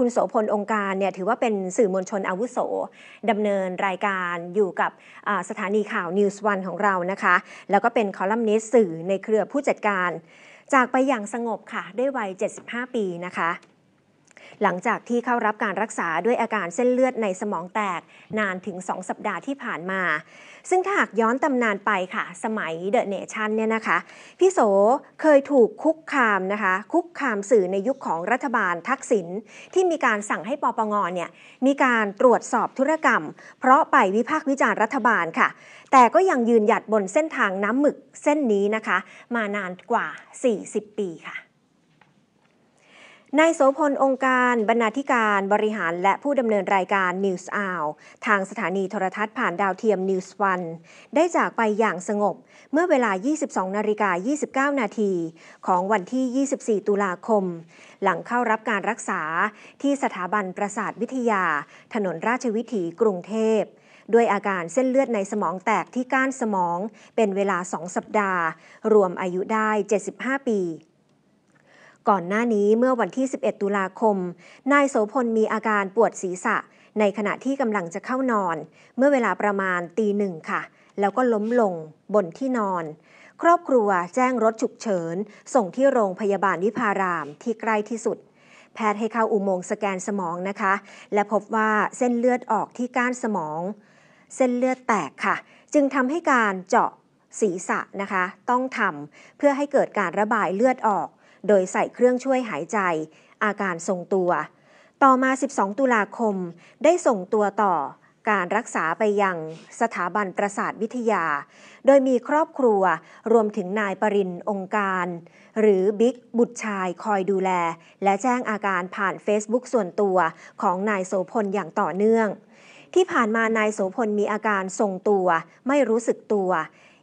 คุณโสพลองค์การเนี่ยถือว่าเป็นสื่อมวลชนอาวุโสดำเนินรายการอยู่กับสถานีข่าว News วันของเรานะคะ แล้วก็เป็นคอลัมนิสต์สื่อในเครือผู้จัดการ จากไปอย่างสงบค่ะ ด้วยวัย 75 ปีนะคะหลังจากที่เข้ารับการรักษาด้วยอาการเส้นเลือดในสมองแตก นานถึง 2 สัปดาห์ที่ผ่านมา ซึ่งถ้าหากย้อนตำนานไปค่ะ สมัยเดอะเนชั่นเนี่ยนะคะพี่โสเคยถูกคุกคามนะคะ คุกคามสื่อในยุคของรัฐบาลทักษิณที่มีการสั่งให้ปปงเนี่ยมีการตรวจสอบธุรกรรม เพราะไปวิพากษ์วิจารณ์รัฐบาลค่ะ แต่ก็ยังยืนหยัดบนเส้นทางน้ำหมึกเส้นนี้นะคะ มานานกว่า 40 ปีค่ะนายโสพลองค์การบรรณาธิการบริหารและผู้ดำเนินรายการ News Hour ทางสถานีโทรทัศน์ผ่านดาวเทียม News วันได้จากไปอย่างสงบ เมื่อเวลา 22 นาฬิกา 29 นาทีของวันที่ 24 ตุลาคม หลังเข้ารับการรักษาที่สถาบันประสาทวิทยา ถนนราชวิถีกรุงเทพ ด้วยอาการเส้นเลือดในสมองแตกที่ก้านสมองเป็นเวลา 2 สัปดาห์ รวมอายุได้ 75 ปีก่อนหน้านี้เมื่อวันที่ 11 ตุลาคม นายโสพลมีอาการปวดศีรษะ ในขณะที่กำลังจะเข้านอน เมื่อเวลาประมาณตีหนึ่งค่ะ แล้วก็ล้มลงบนที่นอน ครอบครัวแจ้งรถฉุกเฉิน ส่งที่โรงพยาบาลวิภารามที่ใกล้ที่สุด แพทย์ให้เข้าอุโมงค์สแกนสมองนะคะ และพบว่าเส้นเลือดออกที่ก้านสมอง เส้นเลือดแตกค่ะ จึงทำให้การเจาะศีรษะนะคะ ต้องทำเพื่อให้เกิดการระบายเลือดออกโดยใส่เครื่องช่วยหายใจ อาการทรงตัว ต่อมา 12 ตุลาคม ได้ส่งตัวต่อ การรักษาไปยัง สถาบันประสาทวิทยา โดยมีครอบครัวรวมถึงนายปรินองค์การ หรือบิ๊กบุตรชายคอยดูแล และแจ้งอาการผ่านเฟซ e ุ๊กส่วนตัวของนายโสพลอย่างต่อเนื่อง ที่ผ่านมา นายโสพลมีอาการทรงตัว ไม่รู้สึกตัว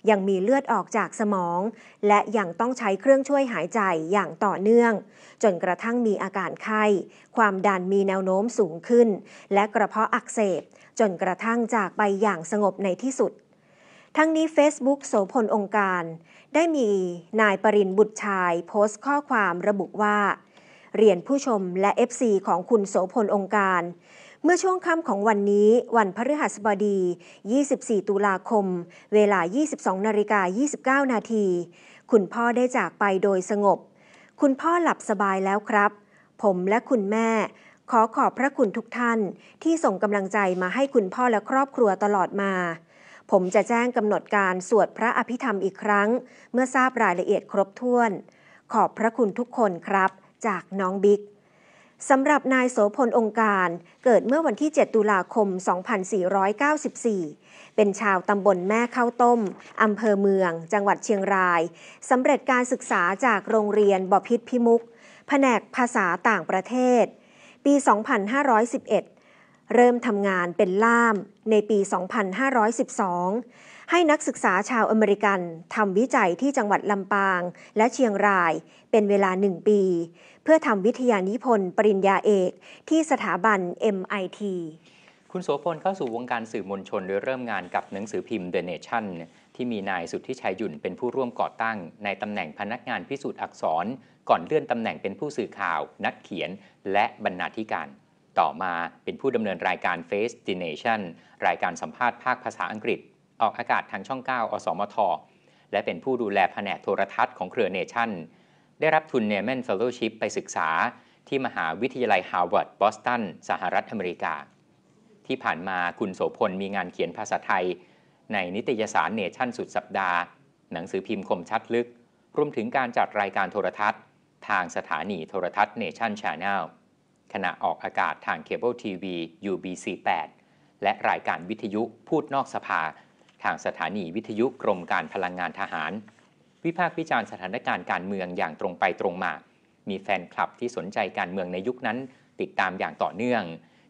ยังมีเลือดออกจากสมอง และยังต้องใช้เครื่องช่วยหายใจอย่างต่อเนื่อง จนกระทั่งมีอาการไข้ ความดันมีแนวโน้มสูงขึ้น และกระเพาะอักเสบจนกระทั่งจากไปอย่างสงบในที่สุด ทั้งนี้ Facebook โสพลองค์การ ได้มีนายปรินบุตรชายโพสต์ข้อความระบุว่า เรียนผู้ชมและ FC ของคุณโสพลองค์การมื่อช่วงค่ำของวันนี้วันพฤหัสบดี 24 ตุลาคม เวลา 22นาฬิกา29 นาที คุณพ่อได้จากไปโดยสงบ คุณพ่อหลับสบายแล้วครับ ผมและคุณแม่ ขอขอบพระคุณทุกท่าน ที่ส่งกำลังใจมาให้คุณพ่อและครอบครัวตลอดมา ผมจะแจ้งกำหนดการสวดพระอภิธรรมอีกครั้ง เมื่อทราบรายละเอียดครบถ้วน ขอบพระคุณทุกคนครับ จากน้องบิ๊กสำหรับนายโสพลองค์การเกิดเมื่อวันที่ 7 ตุลาคม 2494 เป็นชาวตำบลแม่ข้าวต้ม อำเภอเมือง จังหวัดเชียงราย สำเร็จการศึกษาจากโรงเรียนบพิษพิมุกแผนกภาษาต่างประเทศ ปี 2511เริ่มทำงานเป็นล่ามในปี 2512 ให้นักศึกษาชาวอเมริกันทำวิจัยที่จังหวัดลำปางและเชียงราย เป็นเวลาหนึ่งปี เพื่อทำวิทยานิพนธ์ ปริญญาเอกที่สถาบัน MIT คุณโสพลเข้าสู่วงการสื่อมวลชนโดยเริ่มงานกับหนังสือพิมพ์ The Nation ที่มีนายสุทธิชัยยุ่นเป็นผู้ร่วมก่อตั้งในตำแหน่งพนักงานพิสูจน์อักษรก่อนเลื่อนตำแหน่งเป็นผู้สื่อข่าวนักเขียนและบรรณาธิการต่อมาเป็นผู้ดำเนินรายการ Face d e n a t i o n รายการสัมภาษณ์ภาคภาษาอังกฤษ ออกอากาศทางช่อง 9 อสมท และเป็นผู้ดูแลแผนกโทรทัศน์ของเครือเนชั่นได้รับทุนเนเมนเฟลโลชิพไปศึกษาที่มหาวิทยาลัยฮาร์วาร์ดบอสตันสหรัฐอเมริกา ที่ผ่านมาคุณโสพลมีงานเขียนภาษาไทยในนิตยสารเนชั่นสุดสัปดาห์ หนังสือพิมพ์คมชัดลึกรวมถึงการจัดรายการโทรทัศน์ ทางสถานีโทรทัศน์เนชั่นชาแนลขณะออกอากาศทางเคเบิลทีวี UBC 8และรายการวิทยุพูดนอกสภา ทางสถานีวิทยุกรมการพลังงานทหาร วิพากษ์วิจารณ์สถานการณ์การเมืองอย่างตรงไปตรงมา มีแฟนคลับที่สนใจการเมืองในยุคนั้น ติดตามอย่างต่อเนื่อง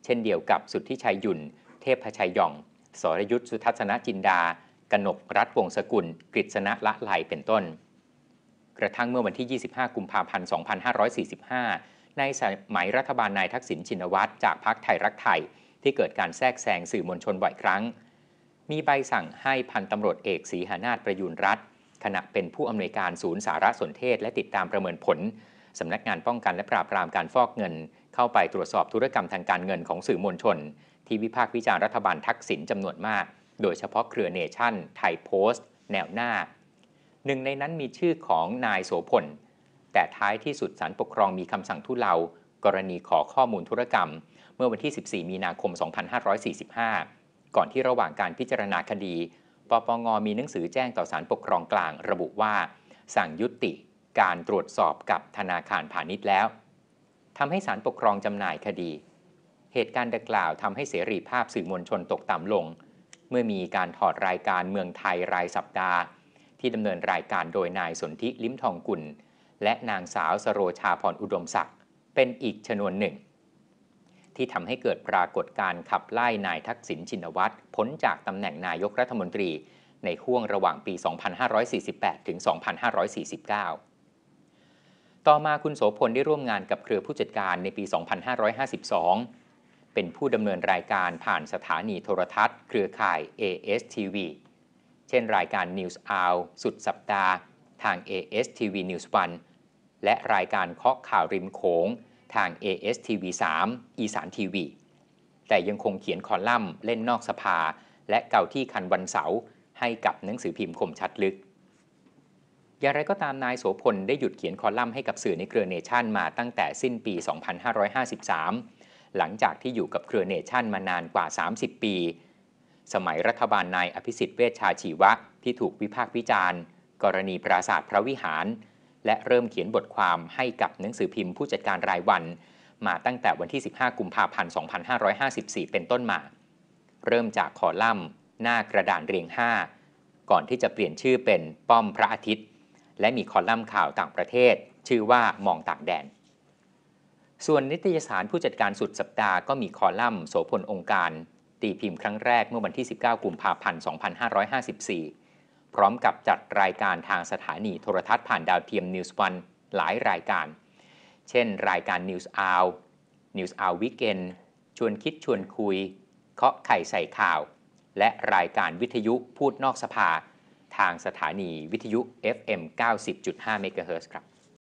เช่นเดียวกับสุทธิชัยยุนเทพชัยยอง สรยุทธสุทัศนจินดากนกรัฐวงศกุล กฤษณะละลายเป็นต้น กระทั่งเมื่อวันที่ 25กุมภาพันธ์2545ในสมัยรัฐบาลนายทักษิณชินวัตรจากพรรคไทยรักไทย ที่เกิดการแทรกแซงสื่อมวลชนบ่อยครั้ง มีใบสั่งให้พันตำรวจเอกศรีหานาฏประยุนรัฐขณะเป็นผู้อำนวยการศูนย์สารสนเทศและติดตามประเมินผลสำนักงานป้องกันและปราบปรามการฟอกเงิน เข้าไปตรวจสอบธุรกรรมทางการเงินของสื่อมวลชน ที่วิพากษ์วิจารณ์รัฐบาลทักษิณจำนวนมาก โดยเฉพาะเครือเนชั่น ไทยโพสต์ แนวหน้าหนึ่งในนั้นมีชื่อของนายโสพลแต่ท้ายที่สุดศาลปกครองมีคำสั่งทุเลากรณีขอข้อมูลธุรกรรม เมื่อวันที่ 14 มีนาคม 2545 ก่อนที่ระหว่างการพิจารณาคดี ปปงมีหนังสือแจ้งต่อศาลปกครองกลางระบุว่า สั่งยุติการตรวจสอบกับธนาคารพาณิชย์แล้วทำให้ศาลปกครองจำหน่ายคดี เหตุการณ์ดังกล่าวทำให้เสรีภาพสื่อมวลชนตกต่ำลง เมื่อมีการถอดรายการเมืองไทยรายสัปดาห์ ที่ดำเนินรายการโดยนายสนธิลิ้มทองกุลและนางสาวสโรชาพรอุดมศักดิ์เป็นอีกชนวนหนึ่ง ที่ทำให้เกิดปรากฏการขับไล่นายทักษิณชินวัตรพ้นจากตำแหน่งนายกรัฐมนตรีในห่วงระหว่างปี 2548 ถึง 2549 ต่อมาคุณโสพลได้ร่วมงานกับเครือผู้จัดการในปี 2552 เป็นผู้ดำเนินรายการผ่านสถานีโทรทัศน์เครือข่าย ASTV เช่นรายการ News Hour สุดสัปดาห์ ทาง ASTV News One และรายการเคาะข่าวริมโขง ทาง ASTV 3อีสานทีวีแต่ยังคงเขียนคอลัมน์เล่นนอกสภา และเก่าที่คันวันเสาร์ ให้กับหนังสือพิมพ์คมชัดลึก อย่างไรก็ตามนายโสพล ได้หยุดเขียนคอลัมน์ให้กับสื่อในเครือเนชั่น มาตั้งแต่สิ้นปี 2553 หลังจากที่อยู่กับเครือเนชั่นมานานกว่า 30 ปี สมัยรัฐบาลนายอภิสิทธิ์เวชชาชีวะที่ถูกวิพากษ์วิจารณ์ กรณีปราสาทพระวิหารและเริ่มเขียนบทความให้กับหนังสือพิมพ์ผู้จัดการรายวัน มาตั้งแต่วันที่ 15 กุมภาพันธ์ 2554 เป็นต้นมา เริ่มจากคอลัมน์หน้ากระดานเรียง 5 ก่อนที่จะเปลี่ยนชื่อเป็นป้อมพระอาทิตย์ และมีคอลัมน์ข่าวต่างประเทศ ชื่อว่ามองต่างแดน ส่วนนิตยสารผู้จัดการสุดสัปดาห์ก็มีคอลัมน์โสพลองค์การตีพิมพ์ครั้งแรกเมื่อวันที่ 19 กุมภาพันธ์2554พร้อมกับจัดรายการทางสถานีโทรทัศน์ผ่านดาวเทียม News วันหลายรายการ เช่นรายการ News Hour News Hour Weekend ชวนคิดชวนคุย เคาะไข่ใส่ข่าว และรายการวิทยุพูดนอกสภาทางสถานีวิทยุ FM 90.5 MHz ครับ